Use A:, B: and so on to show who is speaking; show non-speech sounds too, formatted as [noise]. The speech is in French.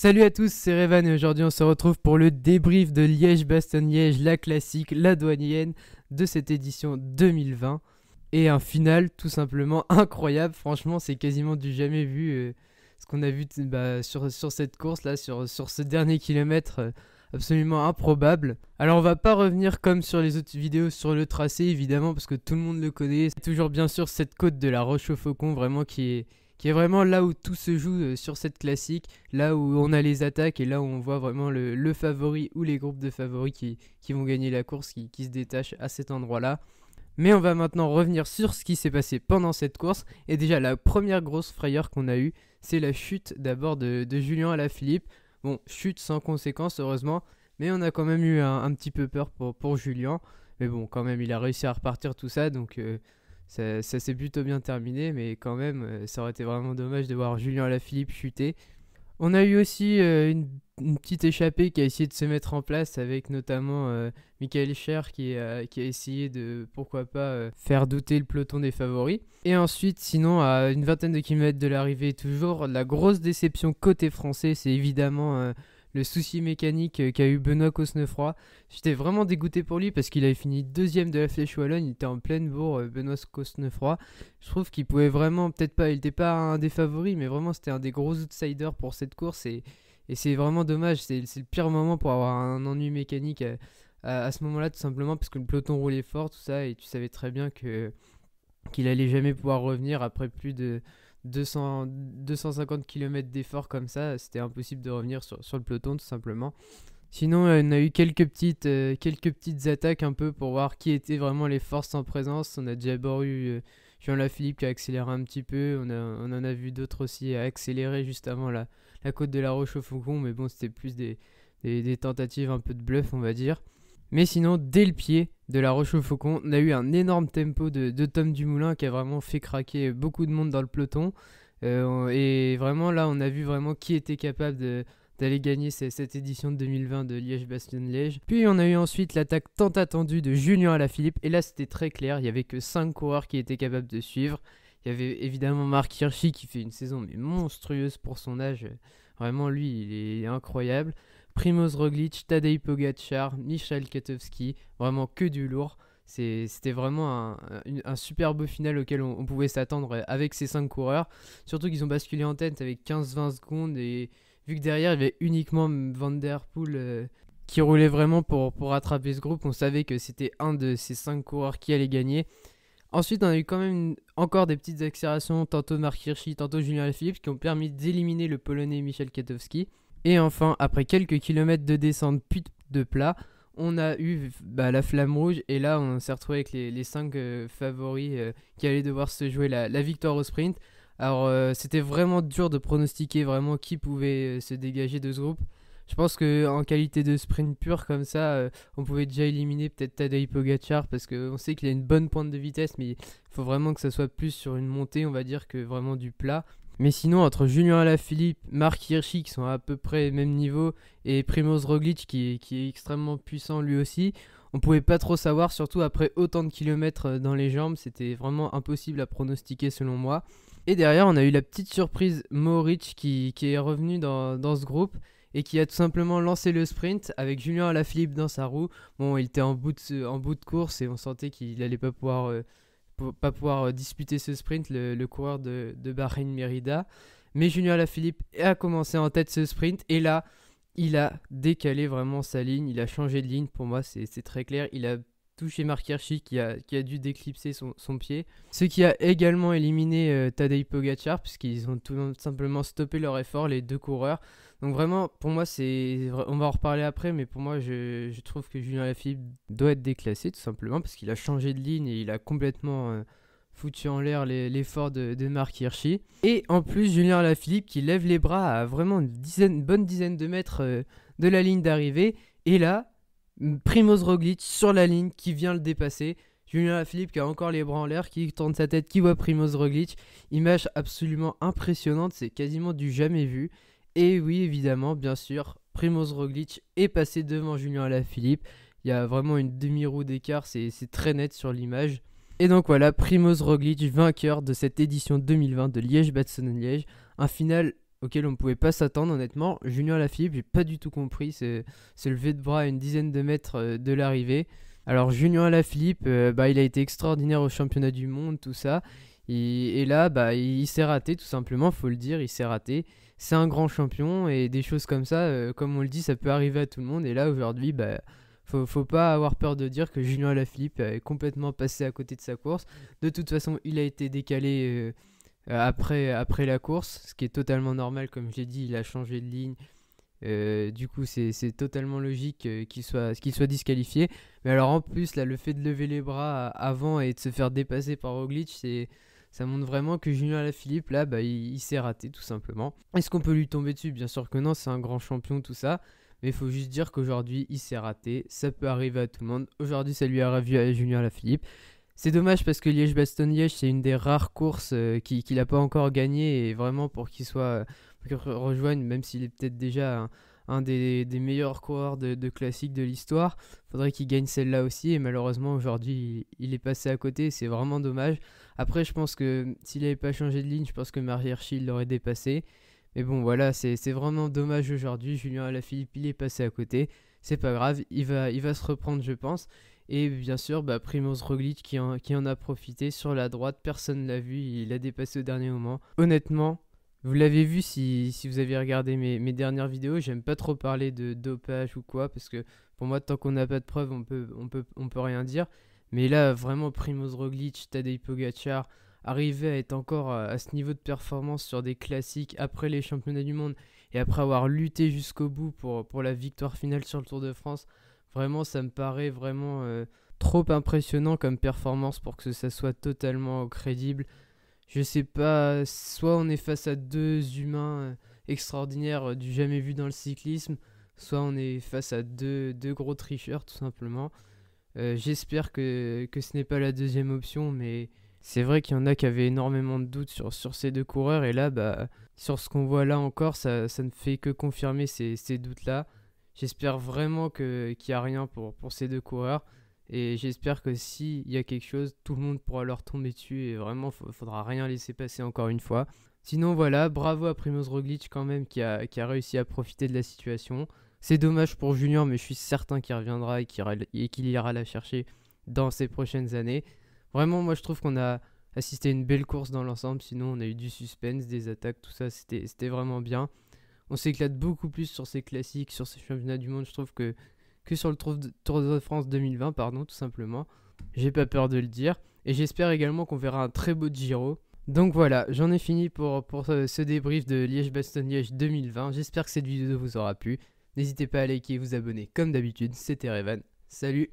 A: Salut à tous, c'est Revan et aujourd'hui on se retrouve pour le débrief de Liège-Bastogne-Liège, la classique, la douanienne de cette édition 2020. Et un final tout simplement [laughs] incroyable, franchement c'est quasiment du jamais vu euh, ce qu'on a vu bah, sur, cette course là, sur, sur ce dernier kilomètre. Euh, absolument improbable. Alors on va pas revenir comme sur les autres vidéos sur le tracé évidemment parce que tout le monde le connaît. C'est toujours bien sûr cette côte de la Roche au Faucon vraiment qui est, qui est vraiment là où tout se joue euh, sur cette classique, là où on a les attaques et là où on voit vraiment le, favori ou les groupes de favoris qui, vont gagner la course, qui, se détachent à cet endroit-là. Mais on va maintenant revenir sur ce qui s'est passé pendant cette course. Et déjà, la première grosse frayeur qu'on a eue, c'est la chute d'abord de, Julien à la Philippe. Bon, chute sans conséquence, heureusement. Mais on a quand même eu un, petit peu peur pour, Julien. Mais bon, quand même, il a réussi à repartir tout ça. Donc, euh, ça, s'est plutôt bien terminé, mais quand même, euh, ça aurait été vraiment dommage de voir Julien Lafilippe chuter. On a eu aussi euh, une, petite échappée qui a essayé de se mettre en place avec notamment euh, Michael Scher qui, qui, a essayé de, pourquoi pas, faire douter le peloton des favoris. Et ensuite, sinon, à une vingtaine de kilomètres de l'arrivée, toujours, la grosse déception côté français, c'est évidemment le souci mécanique euh, qu'a eu Benoît Cosnefroy. J'étais vraiment dégoûté pour lui parce qu'il avait fini deuxième de la flèche wallonne, il était en pleine bourre, euh, Benoît Cosnefroy. Je trouve qu'il pouvait vraiment, peut-être pas, il n'était pas un des favoris, mais vraiment c'était un des gros outsiders pour cette course et, c'est vraiment dommage, c'est le pire moment pour avoir un ennui mécanique euh, à, à ce moment-là tout simplement parce que le peloton roulait fort, tout ça, et tu savais très bien que qu'il allait jamais pouvoir revenir après plus de 250 km d'effort comme ça, c'était impossible de revenir sur, le peloton tout simplement. Sinon, euh, on a eu quelques petites, euh, quelques petites attaques un peu pour voir qui étaient vraiment les forces en présence. On a d'abord eu jean euh, Jean philippe qui a accéléré un petit peu. On, en a vu d'autres aussi accélérer juste avant la, côte de la Roche au Mais bon, c'était plus des, tentatives un peu de bluff, on va dire. Mais sinon, dès le pied de la Roche aux Faucon, on a eu un énorme tempo de, Tom Dumoulin qui a vraiment fait craquer beaucoup de monde dans le peloton. Euh, et vraiment là, on a vu vraiment qui était capable d'aller gagner cette édition de 2020 de Liège-Bastogne-Liège. Puis on a eu ensuite l'attaque tant attendue de Julien Philippe. et là c'était très clair, il n'y avait que 5 coureurs qui étaient capables de suivre. Il y avait évidemment Marc Hirschi qui fait une saison monstrueuse pour son âge, vraiment lui il est incroyable. Primoz Roglic, Tadej Pogacar, Michel Katowski, vraiment que du lourd. C'était vraiment un, superbe super beau final auquel on, pouvait s'attendre avec ces cinq coureurs. Surtout qu'ils ont basculé en tête avec 15-20 secondes et vu que derrière il y avait uniquement Van Der Poel euh, qui roulait vraiment pour, pour rattraper ce groupe, on savait que c'était un de ces cinq coureurs qui allait gagner. Ensuite, on a eu quand même encore des petites accélérations, tantôt Mark Hirschi, tantôt Julien Alaphilippe, qui ont permis d'éliminer le Polonais Michel Katowski. Et enfin, après quelques kilomètres de descente puis de plat, on a eu bah, la flamme rouge et là on s'est retrouvé avec les, 5 cinq euh, favoris euh, qui allaient devoir se jouer la, victoire au sprint. Alors euh, c'était vraiment dur de pronostiquer vraiment qui pouvait se dégager de ce groupe. Je pense qu'en qualité de sprint pur comme ça, on pouvait déjà éliminer peut-être Tadej Pogacar parce qu'on sait qu'il a une bonne pointe de vitesse mais il faut vraiment que ça soit plus sur une montée on va dire que vraiment du plat. Mais sinon, entre Julien Alaphilippe, Marc Hirschi, qui sont à peu près au même niveau, et Primoz Roglic, qui est, qui est extrêmement puissant lui aussi, on pouvait pas trop savoir, surtout après autant de kilomètres euh, dans les jambes, c'était vraiment impossible à pronostiquer selon moi. Et derrière, on a eu la petite surprise Mauric qui, qui est revenu dans, ce groupe et qui a tout simplement lancé le sprint avec Julien Alaphilippe dans sa roue. Bon, il était en bout de, en bout de course et on sentait qu'il n'allait pas pouvoir... Euh, pas pouvoir euh, disputer ce sprint, le, coureur de, de Bahreïn Merida. Mais Junior Lafilippe a commencé en tête ce sprint et là, il a décalé vraiment sa ligne, il a changé de ligne. Pour moi, c'est très clair. Il a touché Mark Hirschi qui a, qui a dû déclipser son, pied. Ce qui a également éliminé euh, Tadej Pogacar puisqu'ils ont tout simplement stoppé leur effort, les deux coureurs. Donc vraiment, pour moi, c'est on va en reparler après, mais pour moi, je, trouve que Julien Lafilippe doit être déclassé tout simplement parce qu'il a changé de ligne et il a complètement... Euh, foutu en l'air l'effort de, de Marc Hirschi. Et en plus, Julien Lafilippe qui lève les bras à vraiment une, une bonne dizaine de mètres euh, de la ligne d'arrivée. Et là, Primoz Roglic sur la ligne qui vient le dépasser. Julien Alaphilippe qui a encore les bras en l'air, qui tourne sa tête, qui voit Primoz Roglic. Image absolument impressionnante, c'est quasiment du jamais vu. Et oui, évidemment, bien sûr, Primoz Roglic est passé devant Julien Alaphilippe. Il y a vraiment une demi-roue d'écart, c'est très net sur l'image. Et donc voilà, Primoz Roglic, vainqueur de cette édition 2020 de liège bastogne -Liège. Un final auquel on ne pouvait pas s'attendre honnêtement. Junior Lafilippe, j'ai pas du tout compris ce, lever de bras à une dizaine de mètres euh, de l'arrivée. Alors Junior Lafilippe, euh, bah, il a été extraordinaire au championnat du monde, tout ça. Et, là, bah, il, s'est raté tout simplement, faut le dire, il s'est raté. C'est un grand champion et des choses comme ça, euh, comme on le dit, ça peut arriver à tout le monde. Et là, aujourd'hui, bah, faut, faut pas avoir peur de dire que Julien Alaphilippe est complètement passé à côté de sa course. De toute façon, il a été décalé. Euh, après, après la course, ce qui est totalement normal, comme j'ai dit, il a changé de ligne. Euh, du coup, c'est totalement logique euh, qu'il soit, qu'il soit disqualifié. Mais alors, en plus, là, le fait de lever les bras avant et de se faire dépasser par Roglic, c'est. Ça montre vraiment que Junior Philippe là, bah, il, s'est raté tout simplement. Est-ce qu'on peut lui tomber dessus Bien sûr que non, c'est un grand champion, tout ça. Mais il faut juste dire qu'aujourd'hui, il s'est raté. Ça peut arriver à tout le monde. Aujourd'hui, ça lui a arrivé à la Philippe c'est dommage parce que Liège-Bastogne-Liège, c'est une des rares courses euh, qu'il n'a pas encore gagné. et vraiment pour qu'il soit euh, rejoigne, même s'il est peut-être déjà un, des, meilleurs coureurs de, classique de l'histoire, faudrait qu'il gagne celle-là aussi et malheureusement aujourd'hui il, est passé à côté, c'est vraiment dommage. Après je pense que s'il n'avait pas changé de ligne, je pense que Marie hirschi l'aurait dépassé. Mais bon voilà, c'est vraiment dommage aujourd'hui, Julien Alaphilippe il est passé à côté, c'est pas grave, il va, il va se reprendre je pense. Et bien sûr, bah, Primoz Roglic qui en, a profité sur la droite. Personne l'a vu, il a dépassé au dernier moment. Honnêtement, vous l'avez vu si, vous avez regardé mes, dernières vidéos, j'aime pas trop parler de dopage ou quoi, parce que pour moi, tant qu'on n'a pas de preuves, on peut, peut, rien dire. Mais là, vraiment, Primoz Roglic, Tadej Pogacar, arriver à être encore à, ce niveau de performance sur des classiques après les championnats du monde et après avoir lutté jusqu'au bout pour la victoire finale sur le Tour de France, Vraiment, ça me paraît vraiment euh, trop impressionnant comme performance pour que ça soit totalement crédible. Je sais pas, soit on est face à deux humains euh, extraordinaires euh, du jamais vu dans le cyclisme, soit on est face à deux, gros tricheurs tout simplement. J'espère que, ce n'est pas la deuxième option, mais c'est vrai qu'il y en a qui avaient énormément de doutes sur, ces deux coureurs, et là, bah, sur ce qu'on voit là encore, ça, ne fait que confirmer ces, ces doutes-là. J'espère vraiment qu'il n'y a rien pour, pour ces deux coureurs. Et j'espère que s'il y a quelque chose, tout le monde pourra leur tomber dessus et vraiment, il faudra rien laisser passer encore une fois. Sinon, voilà, bravo à Primoz Roglic quand même qui a, réussi à profiter de la situation. C'est dommage pour Junior, mais je suis certain qu'il reviendra et qu'il ira, ira la chercher dans ses prochaines années. Vraiment, moi je trouve qu'on a assisté à une belle course dans l'ensemble, sinon on a eu du suspense, des attaques, tout ça, c'était vraiment bien on s'éclate beaucoup plus sur ces classiques, sur ces championnats du monde, je trouve, que, que sur le Tour de France 2020, pardon, tout simplement. J'ai pas peur de le dire. Et j'espère également qu'on verra un très beau Giro. Donc voilà, j'en ai fini pour, pour ce débrief de Liège-Bastogne-Liège 2020. J'espère que cette vidéo vous aura plu. N'hésitez pas à liker et vous abonner comme d'habitude. C'était Revan. Salut